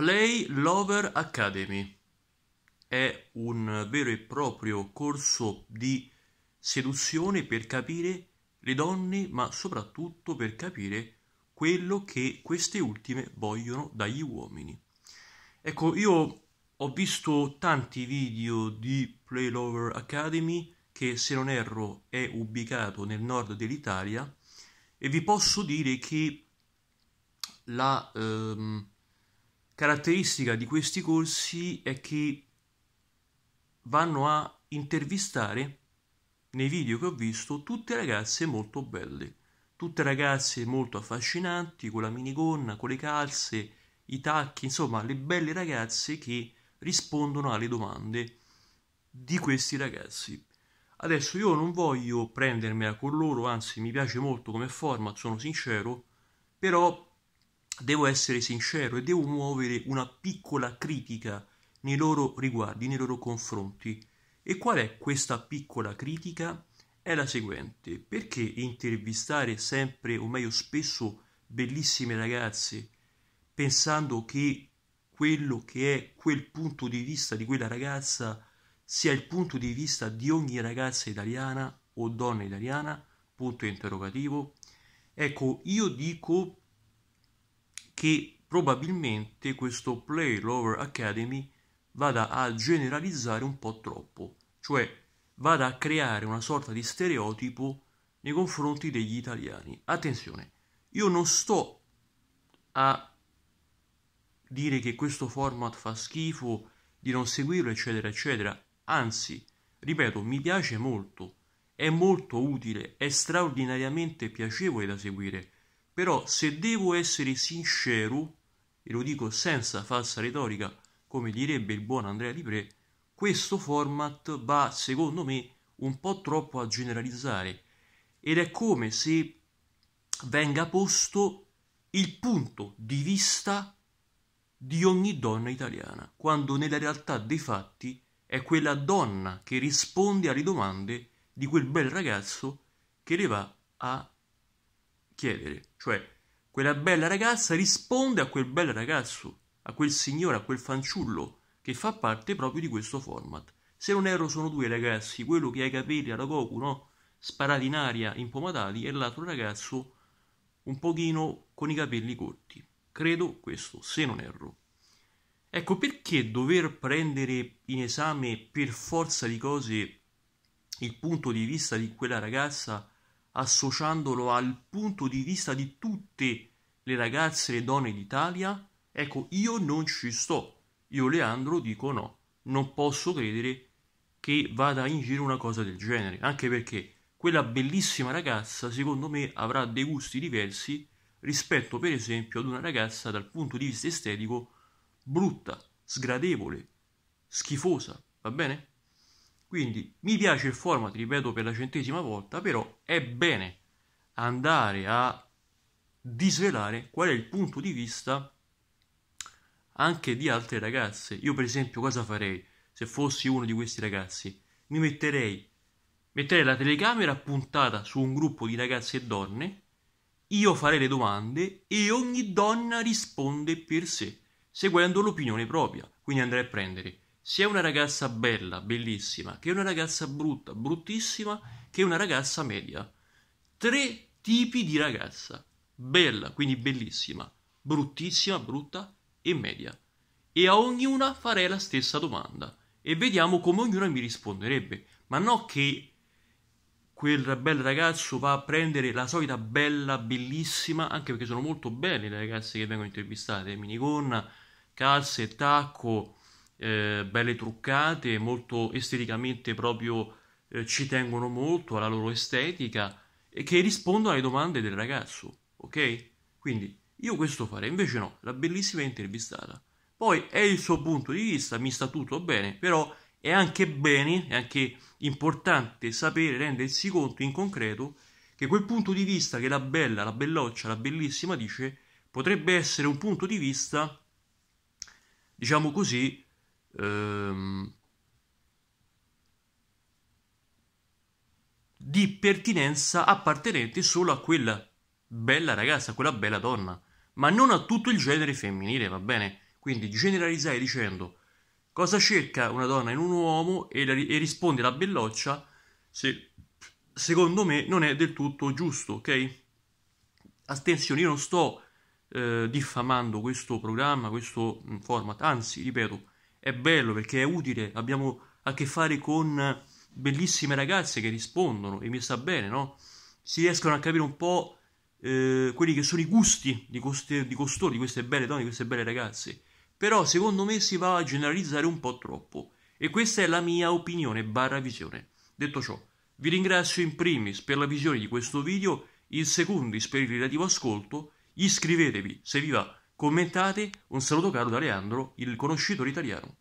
Play Lover Academy è un vero e proprio corso di seduzione per capire le donne, ma soprattutto per capire quello che queste ultime vogliono dagli uomini. Ecco, io ho visto tanti video di Play Lover Academy che se non erro è ubicato nel nord dell'Italia e vi posso dire che la ehm, caratteristica di questi corsi è che vanno a intervistare nei video che ho visto tutte ragazze molto belle, tutte ragazze molto affascinanti, con la minigonna, con le calze, i tacchi, insomma le belle ragazze che rispondono alle domande di questi ragazzi. Adesso io non voglio prendermela con loro, anzi mi piace molto come format, sono sincero, però devo essere sincero e devo muovere una piccola critica nei loro riguardi, nei loro confronti. E qual è questa piccola critica? È la seguente, perché intervistare sempre, o meglio spesso, bellissime ragazze, pensando che quello che è quel punto di vista di quella ragazza sia il punto di vista di ogni ragazza italiana o donna italiana? Punto interrogativo. Ecco, io dico che probabilmente questo Play Lover Academy vada a generalizzare un po' troppo, cioè vada a creare una sorta di stereotipo nei confronti degli italiani. Attenzione, io non sto a dire che questo format fa schifo, di non seguirlo, eccetera, eccetera. Anzi, ripeto, mi piace molto, è molto utile, è straordinariamente piacevole da seguire. Però se devo essere sincero, e lo dico senza falsa retorica, come direbbe il buon Andrea Di Pre, questo format va, secondo me, un po' troppo a generalizzare ed è come se venga posto il punto di vista di ogni donna italiana, quando nella realtà dei fatti è quella donna che risponde alle domande di quel bel ragazzo che le va a chiedere. Cioè, quella bella ragazza risponde a quel bel ragazzo, a quel signore, a quel fanciullo che fa parte proprio di questo format. Se non erro sono due ragazzi, quello che ha i capelli alla Goku, no? Sparati in aria, impomatati, e l'altro ragazzo un pochino con i capelli corti. Credo questo, se non erro. Ecco perché dover prendere in esame per forza di cose il punto di vista di quella ragazza associandolo al punto di vista di tutte le ragazze e le donne d'Italia, ecco, io non ci sto. Io, Leandro, dico no, non posso credere che vada in giro una cosa del genere, anche perché quella bellissima ragazza, secondo me, avrà dei gusti diversi rispetto, per esempio, ad una ragazza dal punto di vista estetico brutta, sgradevole, schifosa, va bene? Quindi mi piace il format, ripeto per la centesima volta, però è bene andare a disvelare qual è il punto di vista anche di altre ragazze. Io per esempio cosa farei se fossi uno di questi ragazzi? Mi metterei, metterei la telecamera puntata su un gruppo di ragazze e donne, io farei le domande e ogni donna risponde per sé, seguendo l'opinione propria. Quindi andrei a prendere sia una ragazza bella, bellissima, che una ragazza brutta, bruttissima, che una ragazza media. Tre tipi di ragazza. Bella, quindi bellissima, bruttissima, brutta e media. E a ognuna farei la stessa domanda e vediamo come ognuna mi risponderebbe. Ma non che quel bel ragazzo va a prendere la solita bella, bellissima, anche perché sono molto belle le ragazze che vengono intervistate, minigonna, calze, tacco, eh, belle truccate, molto esteticamente proprio eh, ci tengono molto alla loro estetica e che rispondono alle domande del ragazzo, ok? Quindi io questo farei, invece no, la bellissima intervistata. Poi è il suo punto di vista, mi sta tutto bene, però è anche bene, è anche importante sapere, rendersi conto in concreto che quel punto di vista che la bella, la belloccia, la bellissima dice potrebbe essere un punto di vista, diciamo così, ehm, di pertinenza appartenenti solo a quella bella ragazza, a quella bella donna, ma non a tutto il genere femminile, va bene? Quindi generalizzai dicendo cosa cerca una donna in un uomo e, la, e risponde la belloccia, se, secondo me non è del tutto giusto, ok? Attenzione, io non sto eh, diffamando questo programma, questo mm, format, anzi, ripeto, è bello perché è utile, abbiamo a che fare con bellissime ragazze che rispondono e mi sta bene, no? Si riescono a capire un po' eh, quelli che sono i gusti di, coste, di costoro, di queste belle donne, di queste belle ragazze. Però secondo me si va a generalizzare un po' troppo e questa è la mia opinione barra visione. Detto ciò, vi ringrazio in primis per la visione di questo video, in secondis per il relativo ascolto, iscrivetevi se vi va Commentate "Un saluto caro da Leandro, il conoscitore italiano".